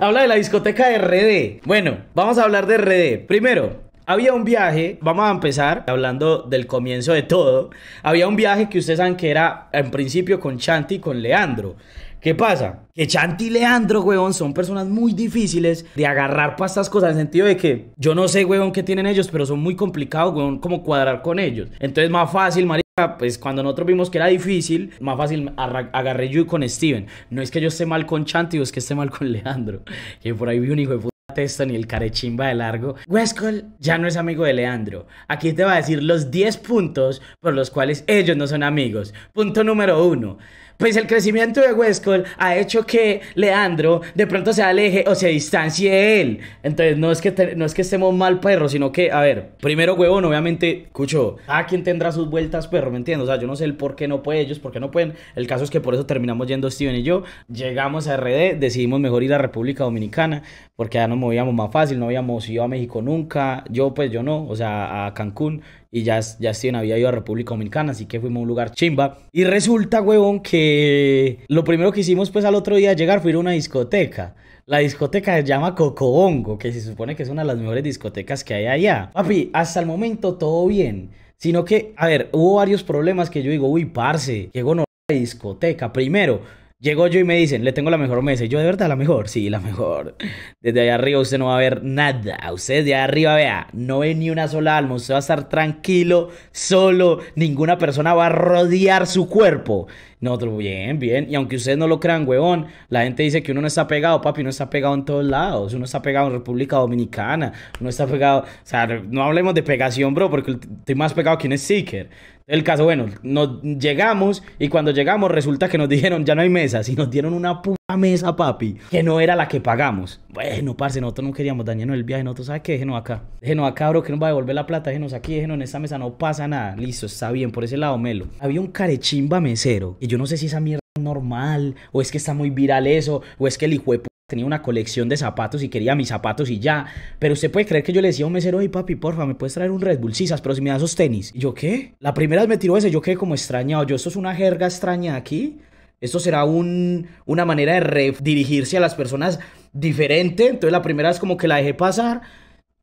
Habla de la discoteca de RD. Bueno, vamos a hablar de RD. Primero, había un viaje, vamos a empezar hablando del comienzo de todo. Había un viaje que ustedes saben que era en principio con Chanti y con Leandro. ¿Qué pasa? Que Chanti y Leandro, weón, son personas muy difíciles de agarrar para estas cosas, en el sentido de que yo no sé, weón, qué tienen ellos, pero son muy complicados, weón, como cuadrar con ellos. Entonces, más fácil, marica pues cuando nosotros vimos que era difícil, más fácil agarré yo con Steven. No es que yo esté mal con Chanti o es que esté mal con Leandro. Que por ahí vi un hijo de puta testa ni el carechimba de largo. Wescol ya no es amigo de Leandro. Aquí te va a decir los 10 puntos por los cuales ellos no son amigos. Punto número 1 pues el crecimiento de Westcott ha hecho que Leandro de pronto se aleje o se distancie de él. Entonces, no es que, no es que estemos mal, perro, sino que, a ver, primero, huevón, obviamente, escucho, a quien tendrá sus vueltas, perro, ¿me entiendes? O sea, yo no sé el por qué no puede, ellos por qué no pueden. El caso es que por eso terminamos yendo Steven y yo. Llegamos a RD, decidimos mejor ir a República Dominicana, porque ya nos movíamos más fácil, no habíamos ido a México nunca. Yo, pues, yo no, o sea, a Cancún y ya, ya Steven había ido a República Dominicana, así que fuimos a un lugar chimba. Y resulta, huevón, que lo primero que hicimos pues al otro día llegar fue ir a una discoteca. La discoteca se llama Cocobongo, que se supone que es una de las mejores discotecas que hay allá. Papi, hasta el momento todo bien. Sino que, a ver, hubo varios problemas que yo digo, uy, parce, llegó no discoteca. Primero, Llego yo y me dicen, le tengo la mejor mesa. Y yo, ¿de verdad la mejor? Sí, la mejor. Desde allá arriba usted no va a ver nada. Usted de allá arriba, vea, no ve ni una sola alma. Usted va a estar tranquilo, solo. Ninguna persona va a rodear su cuerpo. Nosotros, bien, bien. Y aunque ustedes no lo crean, huevón, la gente dice que uno no está pegado, papi. Uno está pegado en todos lados. Uno está pegado en República Dominicana. Uno está pegado... O sea, no hablemos de pegación, bro, porque estoy más pegado que un sticker. El caso, bueno, nos llegamos y cuando llegamos resulta que nos dijeron ya no hay mesas y nos dieron una puta mesa, papi, que no era la que pagamos. Bueno, parce, nosotros no queríamos dañarnos el viaje, nosotros, ¿sabes qué? Déjenos acá. Déjenos acá, bro, que nos va a devolver la plata, déjenos aquí, déjenos en esta mesa, no pasa nada. Listo, está bien, por ese lado, Melo. Había un carechimba mesero y yo no sé si esa mierda es normal, o es que está muy viral eso, o es que el hijo de tenía una colección de zapatos y quería mis zapatos y ya. Pero usted puede creer que yo le decía a un mesero, oye papi, porfa, ¿me puedes traer un Red Bull Sí, Pero si me das esos tenis. ¿Y yo qué? La primera vez me tiró ese, yo quedé como extrañado. Yo, esto es una jerga extraña aquí. Esto será una manera de dirigirse a las personas diferente. Entonces la primera es como que la dejé pasar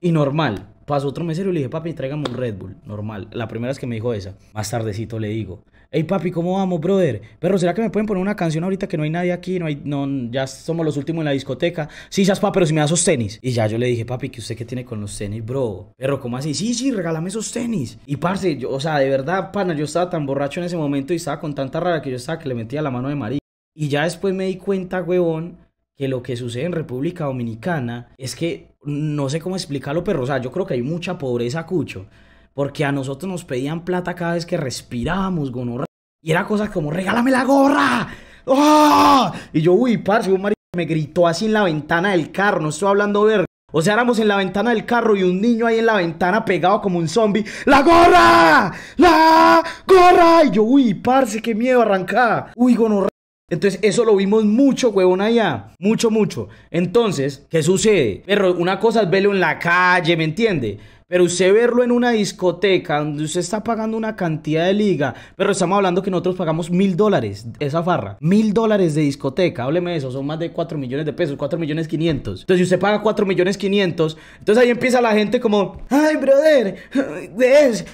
y normal. Pasó otro mesero y le dije, papi, tráigame un Red Bull. Normal. La primera es que me dijo esa. Más tardecito le digo, Hey papi, ¿cómo vamos, brother? Perro, ¿será que me pueden poner una canción ahorita que no hay nadie aquí? No hay, no, ya somos los últimos en la discoteca. Sí, ya pero si me das esos tenis. Y ya yo le dije, papi, ¿qué usted qué tiene con los tenis, bro? Perro, ¿cómo así? Sí, sí, regálame esos tenis. Y parce, yo, o sea, de verdad, pana, yo estaba tan borracho en ese momento y estaba con tanta rara que yo estaba que le metía la mano de María. Y ya después me di cuenta, huevón, que lo que sucede en República Dominicana es que no sé cómo explicarlo, pero o sea, yo creo que hay mucha pobreza, Cucho porque a nosotros nos pedían plata cada vez que respirábamos, gonorra. Y era cosas como, regálame la gorra. ¡Ah! Y yo, uy, parce, un marido me gritó así en la ventana del carro, no estoy hablando ver. O sea, éramos en la ventana del carro y un niño ahí en la ventana pegado como un zombie. ¡La gorra! ¡La gorra! Y yo, uy, parce, qué miedo, arrancada. Uy, gonorra. Entonces, eso lo vimos mucho, huevón, allá. Mucho, mucho. Entonces, ¿qué sucede? Pero una cosa es verlo en la calle, ¿me entiende? Pero usted verlo en una discoteca donde usted está pagando una cantidad de liga, pero estamos hablando que nosotros pagamos mil dólares, esa farra, mil dólares de discoteca, hábleme de eso, son más de cuatro millones de pesos, Cuatro millones quinientos Entonces, si usted paga cuatro millones quinientos entonces ahí empieza la gente como, ay, brother,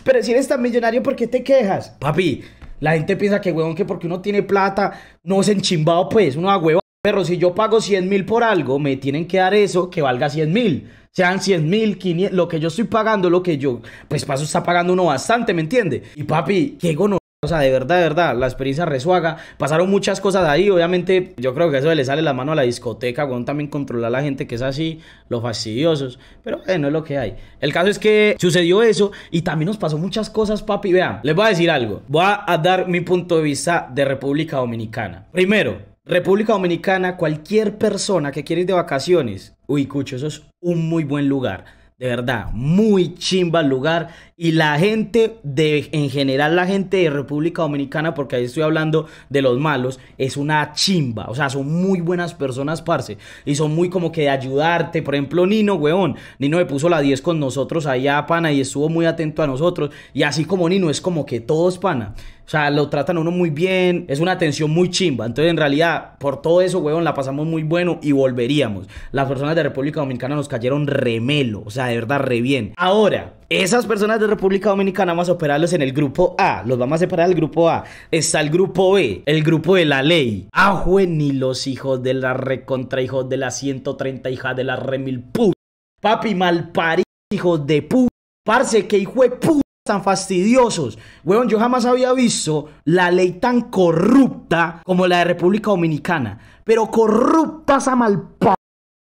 pero si eres tan millonario, ¿por qué te quejas? Papi, la gente piensa que, huevón, que porque uno tiene plata, no es enchimbado, pues, uno a huevón. Pero si yo pago 100 mil por algo, me tienen que dar eso que valga 100 mil. Sean 100 mil, 500, lo que yo estoy pagando, lo que yo, pues paso está pagando uno bastante, ¿me entiende? Y papi, qué gono. O sea, de verdad, de verdad, la experiencia resuaga. Pasaron muchas cosas ahí. Obviamente, yo creo que eso le sale la mano a la discoteca. Bueno, también controlar a la gente que es así, los fastidiosos. Pero no bueno, es lo que hay. El caso es que sucedió eso y también nos pasó muchas cosas, papi. Vean, les voy a decir algo. Voy a dar mi punto de vista de República Dominicana. Primero, República Dominicana, cualquier persona que quiere ir de vacaciones, uy, Cucho, eso es un muy buen lugar. De verdad, muy chimba el lugar. Y la gente de, en general, la gente de República Dominicana, porque ahí estoy hablando de los malos, es una chimba. O sea, son muy buenas personas, parce. Y son muy como que de ayudarte. Por ejemplo, Nino, weón. Nino me puso la 10 con nosotros allá, pana, y estuvo muy atento a nosotros. Y así como Nino, es como que todos, pana. O sea, lo tratan a uno muy bien, es una atención muy chimba. Entonces, en realidad, por todo eso, huevón, la pasamos muy bueno y volveríamos. Las personas de República Dominicana nos cayeron remelo, o sea, de verdad, re bien. Ahora, esas personas de República Dominicana vamos a operarlos en el grupo A, los vamos a separar del grupo A. Está el grupo B, el grupo de la ley. Ah, ni los hijos de la recontra, hijos de la 130, hija de la remil puta. Papi malparí, hijos de puta. Parce, que hijo de puta tan fastidiosos. Weón, yo jamás había visto la ley tan corrupta como la de República Dominicana. Pero corrupta esa malpa,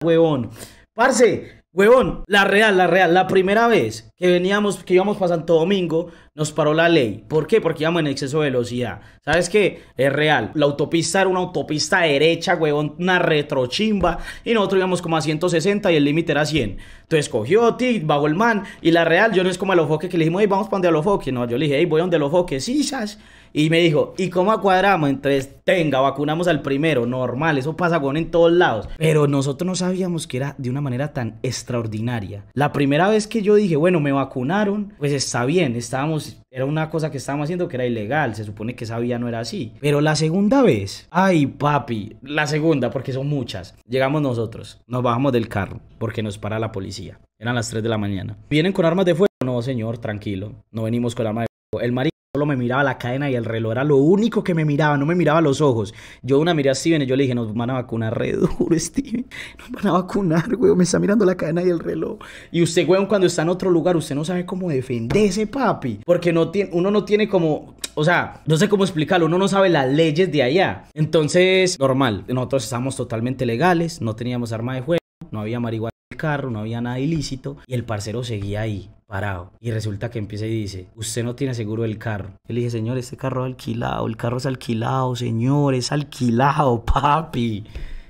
weón. Parce, Huevón, la real, la real, la primera vez que veníamos, que íbamos para Santo Domingo, nos paró la ley. ¿Por qué? Porque íbamos en exceso de velocidad. ¿Sabes qué? Es real. La autopista era una autopista derecha, huevón, una retrochimba. Y nosotros íbamos como a 160 y el límite era 100. Entonces cogió ti bajó el man. Y la real, yo no es como a los foques que le dijimos, hey, vamos para donde a los foques. No, yo le dije, hey, voy a donde los foques. Sí, ¿sabes? Y me dijo, ¿y cómo acuadramos? Entonces, tenga, vacunamos al primero, normal, eso pasa con en todos lados. Pero nosotros no sabíamos que era de una manera tan extraordinaria. La primera vez que yo dije, bueno, me vacunaron, pues está bien, estábamos, era una cosa que estábamos haciendo que era ilegal, se supone que esa vía no era así. Pero la segunda vez, ay papi, la segunda, porque son muchas, llegamos nosotros, nos bajamos del carro, porque nos para la policía. Eran las 3 de la mañana. ¿Vienen con armas de fuego? No, señor, tranquilo, no venimos con armas de fuego. El marido Solo me miraba la cadena y el reloj era lo único que me miraba, no me miraba los ojos. Yo una miré a Steven y yo le dije, nos van a vacunar re duro, Steven. Nos van a vacunar, weón. Me está mirando la cadena y el reloj. Y usted, weón, cuando está en otro lugar, usted no sabe cómo defenderse, papi. Porque no tiene, uno no tiene como... O sea, no sé cómo explicarlo, uno no sabe las leyes de allá. Entonces, normal, nosotros estábamos totalmente legales, no teníamos arma de juego, no había marihuana en el carro, no había nada ilícito y el parcero seguía ahí parado. Y resulta que empieza y dice, usted no tiene seguro del carro. Yo le dije, señor, este carro es alquilado, el carro es alquilado, señor, es alquilado, papi.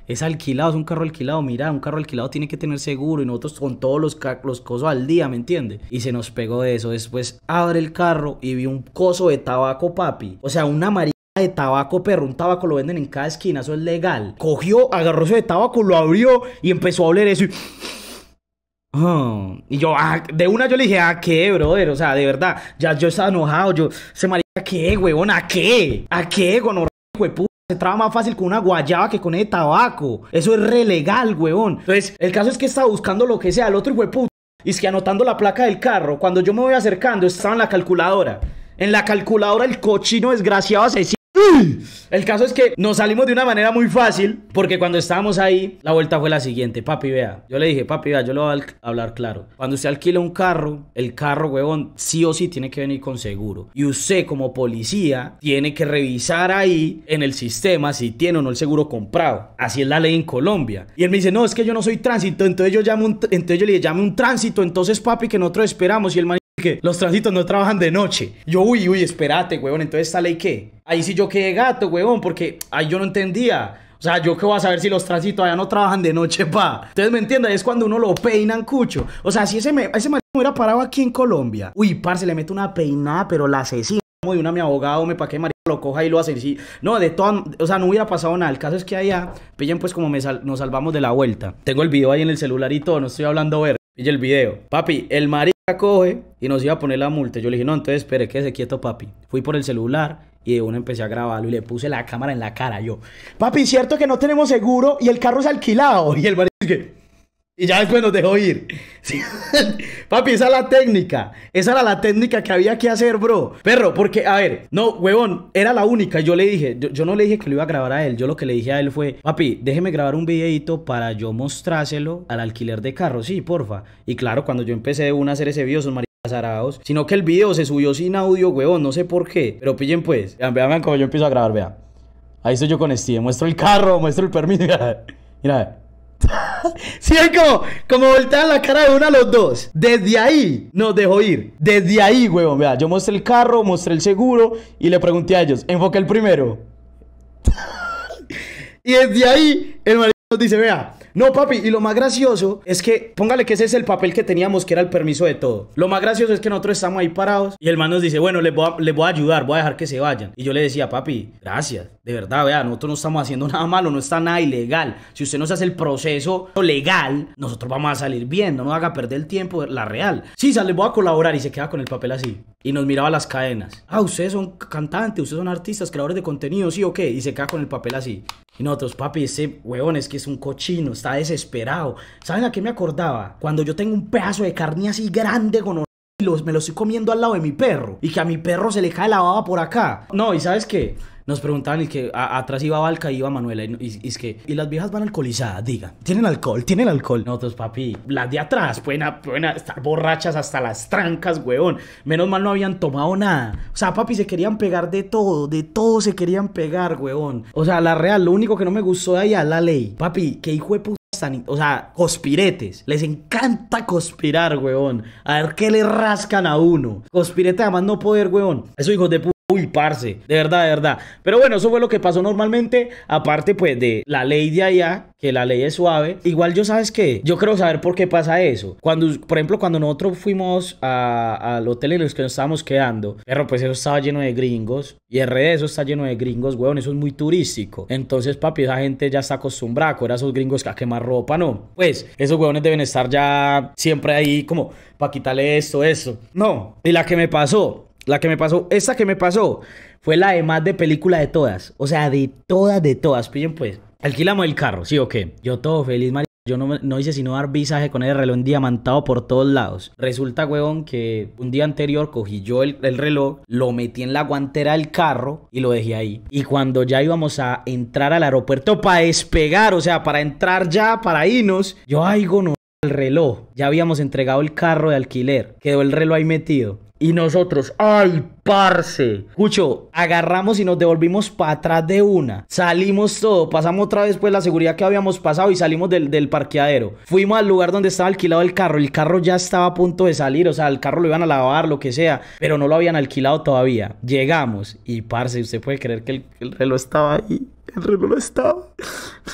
Es alquilado, es un carro alquilado. Mira, un carro alquilado tiene que tener seguro y nosotros con todos los, los cosos al día, ¿me entiende? Y se nos pegó de eso. Después abre el carro y vi un coso de tabaco, papi. O sea, una maría de tabaco, perro, un tabaco lo venden en cada esquina, eso es legal. Cogió, agarró ese de tabaco, lo abrió y empezó a oler eso y... Y yo, ah, de una yo le dije, ¿A ah, qué, brother, o sea, de verdad, ya yo estaba enojado, yo, se ¿A qué, huevón, a qué, a qué, gonorrea, huevón, Se traba más fácil con una guayaba que con ese tabaco. Eso es re legal, huevón. Entonces, el caso es que estaba buscando lo que sea, el otro huevón Y es que anotando la placa del carro, cuando yo me voy acercando, estaba en la calculadora. En la calculadora el cochino desgraciado asesino. El caso es que nos salimos de una manera muy fácil porque cuando estábamos ahí, la vuelta fue la siguiente. Papi, vea. Yo le dije, papi, vea, yo lo voy a hablar claro. Cuando usted alquila un carro, el carro, huevón, sí o sí tiene que venir con seguro. Y usted como policía tiene que revisar ahí en el sistema si tiene o no el seguro comprado. Así es la ley en Colombia. Y él me dice, no, es que yo no soy tránsito. Entonces yo, llamo entonces yo le dije, llame un tránsito. Entonces, papi, que nosotros esperamos. Y el los transitos no trabajan de noche. Yo, uy, uy, espérate, huevón, entonces esta ley qué? Ahí sí yo quedé gato, huevón, porque ahí yo no entendía. O sea, yo qué voy a saber si los transitos allá no trabajan de noche, pa. Ustedes me entienden, es cuando uno lo peinan, cucho. O sea, si ese, me, ese me hubiera parado aquí en Colombia. Uy, par, se le mete una peinada, pero la asesina de una mi abogado, me pa' que marido lo coja y lo hace. Sí. No, de todas, o sea, no hubiera pasado nada. El caso es que allá, pillen pues como me nos salvamos de la vuelta. Tengo el video ahí en el celular y todo, no estoy hablando ver. Y el video. Papi, el marica coge y nos iba a poner la multa. Yo le dije, no, entonces espere, quédese quieto, papi. Fui por el celular y de una empecé a grabarlo y le puse la cámara en la cara yo. Papi, cierto que no tenemos seguro y el carro es alquilado. Y el marido y ya después nos dejó ir. Papi, esa es la técnica. Esa era la técnica que había que hacer, bro. Perro, porque, a ver, no, huevón, era la única. Yo le dije, yo, no le dije que lo iba a grabar a él. Yo lo que le dije a él fue, papi, déjeme grabar un videito para yo mostrárselo al alquiler de carro. Sí, porfa. Y claro, cuando yo empecé a hacer ese video, son Araos, sino que el video se subió sin audio, huevón, no sé por qué. Pero pillen pues, vean, vean, cómo yo empiezo a grabar, vean. Ahí estoy yo con Steve, muestro el carro, muestro el permiso. Mira, mira. sí, es como, como voltean la cara de uno a los dos. Desde ahí nos dejó ir. Desde ahí, huevón. Vea, yo mostré el carro, mostré el seguro y le pregunté a ellos, enfoqué el primero. y desde ahí el marido nos dice, vea, no, papi, y lo más gracioso es que, póngale que ese es el papel que teníamos, que era el permiso de todo. Lo más gracioso es que nosotros estamos ahí parados y el man nos dice, bueno, les voy a, voy a ayudar, voy a dejar que se vayan. Y yo le decía, papi, gracias, de verdad, vea, nosotros no estamos haciendo nada malo, no está nada ilegal. Si usted nos hace el proceso legal, nosotros vamos a salir bien, no nos haga perder el tiempo, la real. Sí, sale, voy a colaborar y se queda con el papel así. Y nos miraba las cadenas. Ah, ustedes son cantantes, ustedes son artistas, creadores de contenido, sí, o qué. Y se queda con el papel así. Y nosotros, papi, ese huevón es que es un cochino, está desesperado. ¿Saben a qué me acordaba? Cuando yo tengo un pedazo de carne así grande con y me lo estoy comiendo al lado de mi perro. Y que a mi perro se le cae la baba por acá. No, ¿y sabes qué? Nos preguntaban y que atrás iba Valca y iba Manuela. Y, es que, y las viejas van alcoholizadas, diga. Tienen alcohol, tienen alcohol. Nosotros, pues, papi, las de atrás pueden, estar borrachas hasta las trancas, weón. Menos mal no habían tomado nada. O sea, papi, se querían pegar de todo, de todo se querían pegar, weón. O sea, la real, lo único que no me gustó de allá, la ley. Papi, qué hijo de puta o sea, cospiretes. Les encanta conspirar, weón. A ver qué le rascan a uno. Cospirete además no poder, weón. Eso hijos de puta Uy, parce, de verdad, de verdad. Pero bueno, eso fue lo que pasó normalmente. Aparte, pues, de la ley de allá, que la ley es suave. Igual yo, ¿sabes qué? Yo quiero saber por qué pasa eso. Cuando, por ejemplo, cuando nosotros fuimos al hotel en el que nos estábamos quedando, pero pues eso estaba lleno de gringos. Y el de eso está lleno de gringos, weón. Eso es muy turístico. Entonces, papi, esa gente ya está acostumbrada a a esos gringos a quemar ropa, no. Pues, esos weones deben estar ya siempre ahí como, para quitarle esto, eso. No. Y la que me pasó, la que me pasó, esta que me pasó, fue la de más de película de todas. O sea, de todas, de todas. Pillen pues. Alquilamos el carro, ¿sí o qué? Yo todo feliz, María. Yo no, no, hice sino dar visaje con el reloj diamantado por todos lados. Resulta, huevón, que un día anterior cogí yo el, el, reloj, lo metí en la guantera del carro y lo dejé ahí. Y cuando ya íbamos a entrar al aeropuerto para despegar, o sea, para entrar ya, para irnos, yo, ay, no, el reloj. Ya habíamos entregado el carro de alquiler. Quedó el reloj ahí metido. Y nosotros, ay, parce. Escucho, agarramos y nos devolvimos para atrás de una. Salimos todo, pasamos otra vez pues la seguridad que habíamos pasado y salimos del, parqueadero. Fuimos al lugar donde estaba alquilado el carro. El carro ya estaba a punto de salir, o sea, el carro lo iban a lavar, lo que sea, pero no lo habían alquilado todavía. Llegamos y parce, usted puede creer que el, reloj estaba ahí. El reloj no estaba.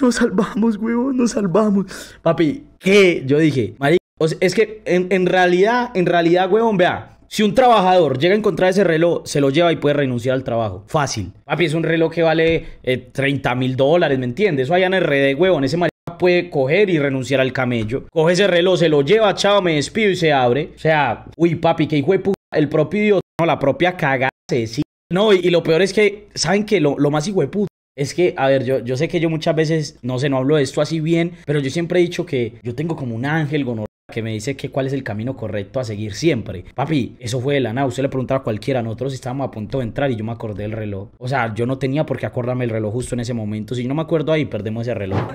Nos salvamos, huevón, nos salvamos. Papi, ¿qué? Yo dije, marica, es que en, en realidad, en realidad, huevón, vea. Si un trabajador llega a encontrar ese reloj, se lo lleva y puede renunciar al trabajo. Fácil. Papi, es un reloj que vale 30 eh, mil dólares, ¿me entiendes? Eso allá en el de huevo, en ese puede coger y renunciar al camello. Coge ese reloj, se lo lleva, chao, me despido y se abre. O sea, uy, papi, qué hijo de puta, el propio idiota, no, la propia cagada sí. No, y, lo peor es que, ¿saben qué? Lo, más hijo de puta es que, a ver, yo, yo sé que yo muchas veces, no sé, no hablo de esto así bien, pero yo siempre he dicho que yo tengo como un ángel, gonor que me dice que cuál es el camino correcto a seguir siempre. Papi, eso fue de la nada. Usted le preguntaba a cualquiera, nosotros estábamos a punto de entrar y yo me acordé del reloj. O sea, yo no tenía por qué acordarme el reloj justo en ese momento. Si no me acuerdo ahí, perdemos ese reloj.